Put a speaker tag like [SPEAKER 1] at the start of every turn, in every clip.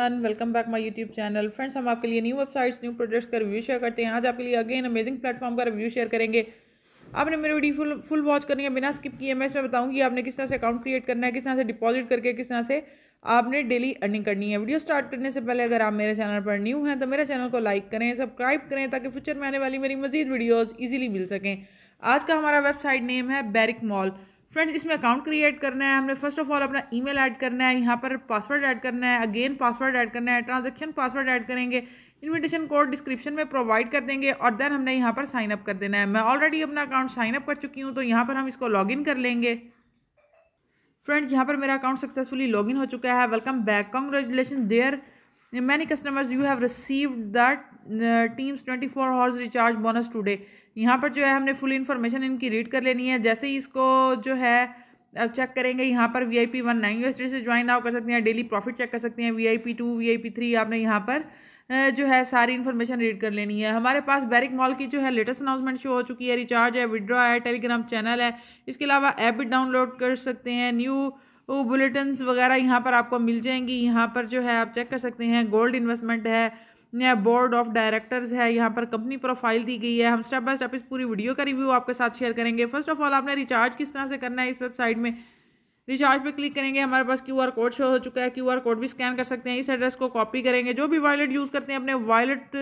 [SPEAKER 1] one welcome back my YouTube channel friends हम आपके लिए न्यू वेबसाइट्स न्यू प्रोडक्ट्स का रिव्यू शेयर करते हैं आज आपके लिए अगेन अमेजिंग प्लेटफॉर्म का रिव्यू शेयर करेंगे आपने मेरी वीडियो फुल फुल वॉच करनी है बिना स्किप किए मैं इसमें बताऊंगी आपने किस तरह से अकाउंट क्रिएट करना है किस तरह से डिपॉजिट करके किस तरह से आपने डेली अर्निंग करनी है वीडियो स्टार्ट करने से पहले अगर आप मेरे चैनल पर न्यू हैं तो मेरे चैनल को लाइक करें सब्सक्राइब करें ताकि फ्यूचर में आने वाली मेरी मजीद वीडियोज़ ईजिली मिल सकें आज का हमारा वेबसाइट नेम है बैरिक मॉल फ्रेंड्स इसमें अकाउंट क्रिएट करना है हमने फर्स्ट ऑफ ऑल अपना ईमेल ऐड करना है यहाँ पर पासवर्ड ऐड करना है अगेन पासवर्ड ऐड करना है ट्रांजैक्शन पासवर्ड ऐड करेंगे इनविटेशन कोड डिस्क्रिप्शन में प्रोवाइड कर देंगे और देन हमने यहाँ पर साइन अप कर देना है मैं ऑलरेडी अपना अकाउंट साइन अप कर चुकी हूँ तो यहाँ पर हम इसको लॉगिन कर लेंगे फ्रेंड्स यहाँ पर मेरा अकाउंट सक्सेसफुली लॉगिन हो चुका है welcome back congratulation there many customers you have receive that teams twenty four hours recharge bonus today यहाँ पर जो है हमने फुल इन्फॉर्मेशन इनकी रीड कर लेनी है जैसे ही इसको जो है अब चेक करेंगे यहाँ पर V I P one nine USD से ज्वाइन नाउ कर सकते हैं डेली प्रॉफिट चेक कर सकते हैं V I P two V I P three आपने यहाँ पर जो है सारी इन्फॉर्मेशन रीड कर लेनी है हमारे पास बैरिक मॉल की जो है लेटेस्ट अनाउंसमेंट शो हो चुकी है रिचार्ज है विड्रॉ है टेलीग्राम चैनल है इसके अलावा ऐप भी डाउनलोड कर सकते हैं न्यू बुलेटिन वगैरह यहाँ पर आपको मिल जाएंगी यहाँ पर जो है आप चेक कर सकते हैं गोल्ड इन्वेस्टमेंट है बोर्ड ऑफ डायरेक्टर्स है यहाँ पर कंपनी प्रोफाइल दी गई है हम स्टेप बाय स्टेप इस पूरी वीडियो का रिव्यू आपके साथ शेयर करेंगे फर्स्ट ऑफ ऑल आपने रिचार्ज किस तरह से करना है इस वेबसाइट में रिचार्ज पे क्लिक करेंगे हमारे पास क्यू आर कोड शो हो चुका है क्यू आर कोड भी स्कैन कर सकते हैं इस एड्रेस को कॉपी करेंगे जो भी वॉलेट यूज़ करते हैं अपने वॉलेट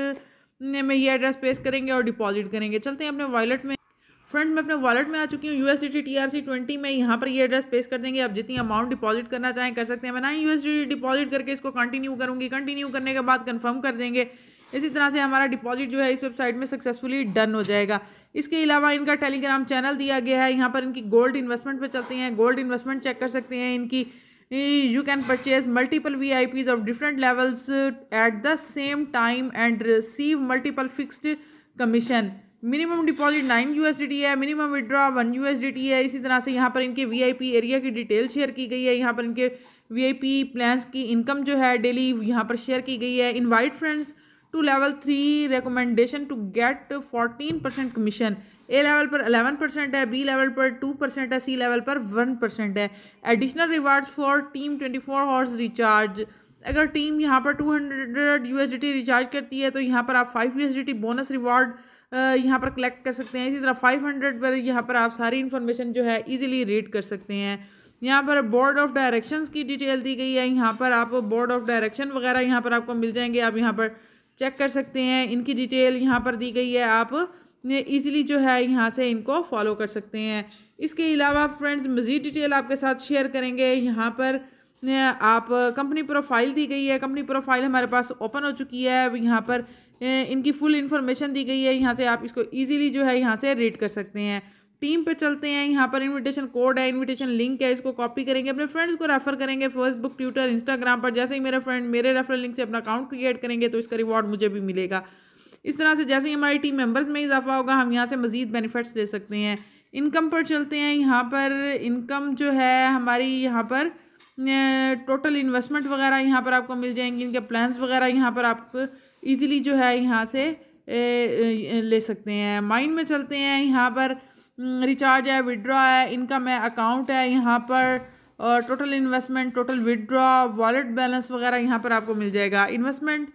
[SPEAKER 1] में ये एड्रेस पेश करेंगे और डिपॉजिट करेंगे चलते हैं अपने वॉलेट में फ्रेंड मैं अपने वॉलेट में आ चुकी हूँ U S T T R C twenty में यहाँ पर ये एड्रेस पेश कर देंगे आप जितनी अमाउंट डिपॉजिट करना चाहें कर सकते हैं मैं ना यू एस डिपॉजिट करके इसको कंटिन्यू करूँगी कंटिन्यू करने के बाद कन्फर्म कर देंगे इसी तरह से हमारा डिपॉजिट जो है इस वेबसाइट में सक्सेसफुली डन हो जाएगा इसके अलावा इनका टेलीग्राम चैनल दिया गया है यहाँ पर इनकी गोल्ड इन्वेस्टमेंट पर चलते हैं गोल्ड इन्वेस्टमेंट चेक कर सकते हैं इनकी you can purchase multiple V I Ps of different levels at the same time and receive multiple fixed commission minimum deposit nine U है मिनिमम विड्रॉ वन यू है इसी तरह से यहाँ पर इनके वी एरिया की डिटेल शेयर की गई है यहाँ पर इनके वी प्लान्स की इनकम जो है डेली यहाँ पर शेयर की गई है invite friends to level three recommendation to get fourteen percent commission A level पर अलेवन परसेंट है बी लेवल पर टू परसेंट है सी लेवल पर वन परसेंट है additional rewards for team twenty four hours recharge अगर team यहाँ पर two hundred you recharge करती है तो यहाँ पर आप फाइव यू बोनस रिवार्ड यहाँ पर कलेक्ट कर सकते हैं इसी तरह फाइव हंड्रेड पर यहाँ पर आप सारी इन्फॉर्मेशन जो है ईजिली रीड कर सकते हैं यहाँ पर बोर्ड ऑफ डायरेक्शंस की डिटेल दी गई है यहाँ पर आप बोर्ड ऑफ डायरेक्शन वगैरह यहाँ पर आपको मिल जाएंगे आप यहाँ पर चेक कर सकते हैं इनकी डिटेल यहाँ पर दी गई है आप ईज़िली जो है यहाँ से इनको फॉलो कर सकते हैं इसके अलावा फ्रेंड्स मज़ीद डिटेल आपके साथ शेयर करेंगे यहाँ पर आप कंपनी प्रोफाइल दी गई है कंपनी प्रोफाइल हमारे पास ओपन हो चुकी है यहाँ पर इनकी फुल इन्फॉर्मेशन दी गई है यहाँ से आप इसको ईजिली जो है यहाँ से रीड कर सकते हैं टीम पे चलते हैं यहाँ पर इनविटेशन कोड है इनविटेशन लिंक है इसको कॉपी करेंगे अपने फ्रेंड्स को रेफर करेंगे फेसबुक ट्विटर इंस्टाग्राम पर जैसे ही मेरा फ्रेंड मेरे रेफर लिंक से अपना अकाउंट क्रिएट करेंगे तो इसका रिवॉर्ड मुझे भी मिलेगा इस तरह से जैसे ही हमारी टीम मेंबर्स में इजाफा होगा हम यहाँ से मजीद बेनिफिट्स ले सकते हैं इनकम पर चलते हैं यहाँ पर इनकम जो है हमारी यहाँ पर टोटल इन्वेस्टमेंट वगैरह यहाँ पर आपको मिल जाएंगी इनके प्लान्स वगैरह यहाँ पर आप ईज़िली जो है यहाँ से ले सकते हैं माइंड में चलते हैं यहाँ पर रिचार्ज हम्म, है विड्रॉ है इनकम है अकाउंट है यहाँ पर और total investment total withdraw wallet balance वगैरह यहाँ पर आपको मिल जाएगा इन्वेस्टमेंट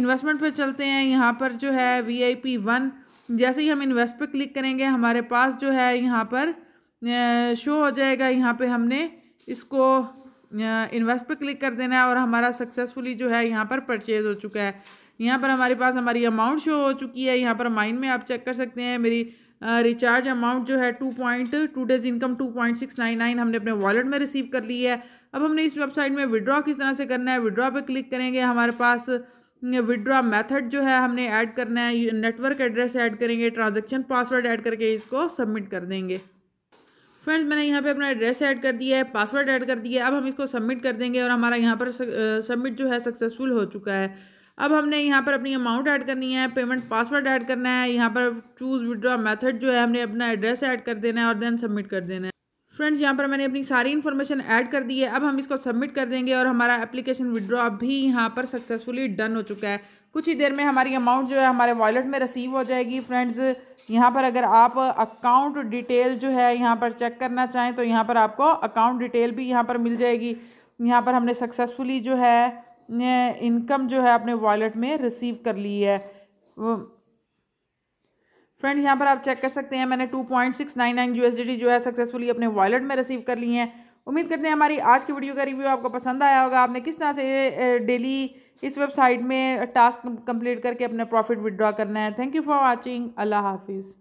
[SPEAKER 1] इन्वेस्टमेंट पर चलते हैं यहाँ पर जो है वी आई पी वन जैसे ही हम इन्वेस्ट पर क्लिक करेंगे हमारे पास जो है यहाँ पर शो हो जाएगा यहाँ पे हमने इसको इन्वेस्ट पर क्लिक कर देना है और हमारा सक्सेसफुली जो है यहाँ पर परचेज़ हो चुका है यहाँ पर हमारे पास हमारी अमाउंट शो हो चुकी है यहाँ पर माइन में आप चेक कर सकते हैं मेरी रिचार्ज अमाउंट जो है two point two days income two point six nine nine हमने अपने वॉलेट में रिसीव कर ली है अब हमने इस वेबसाइट में विड्रॉ किस तरह से करना है विड्रॉ पे क्लिक करेंगे हमारे पास विड्रॉ मेथड जो है हमने ऐड करना है नेटवर्क एड्रेस ऐड करेंगे ट्रांजैक्शन पासवर्ड ऐड करके इसको सबमिट कर देंगे फ्रेंड्स मैंने यहाँ पे अपना एड्रेस ऐड कर दिया है पासवर्ड ऐड कर दिया है अब हम इसको सबमिट कर देंगे और हमारा यहाँ पर सबमिट जो है सक्सेसफुल हो चुका है अब हमने यहाँ पर अपनी अमाउंट ऐड करनी है पेमेंट पासवर्ड ऐड करना है यहाँ पर चूज़ विड्रॉ मेथड जो है हमने अपना एड्रेस ऐड कर देना है और देन सबमिट कर देना है फ्रेंड्स यहाँ पर मैंने अपनी सारी इन्फॉर्मेशन ऐड कर दी है अब हम इसको सबमिट कर देंगे और हमारा एप्लीकेशन विड्रॉ भी यहाँ पर सक्सेसफुली डन हो चुका है कुछ ही देर में हमारी अमाउंट जो है हमारे वॉलेट में रिसीव हो जाएगी फ्रेंड्स यहाँ पर अगर आप अकाउंट डिटेल जो है यहाँ पर चेक करना चाहें तो यहाँ पर आपको अकाउंट डिटेल भी यहाँ पर मिल जाएगी यहाँ पर हमने सक्सेसफुली जो है इनकम जो है आपने वॉलेट में रिसीव कर ली है फ्रेंड यहाँ पर आप चेक कर सकते हैं मैंने two point six nine nine U जो है सक्सेसफुली अपने वॉलेट में रिसीव कर ली हैं उम्मीद करते हैं हमारी आज की वीडियो का रिव्यू आपको पसंद आया होगा आपने किस तरह से डेली इस वेबसाइट में टास्क कंप्लीट करके अपना प्रॉफिट विदड्रॉ करना है थैंक यू फॉर वॉचिंग अल्लाह हाफिज़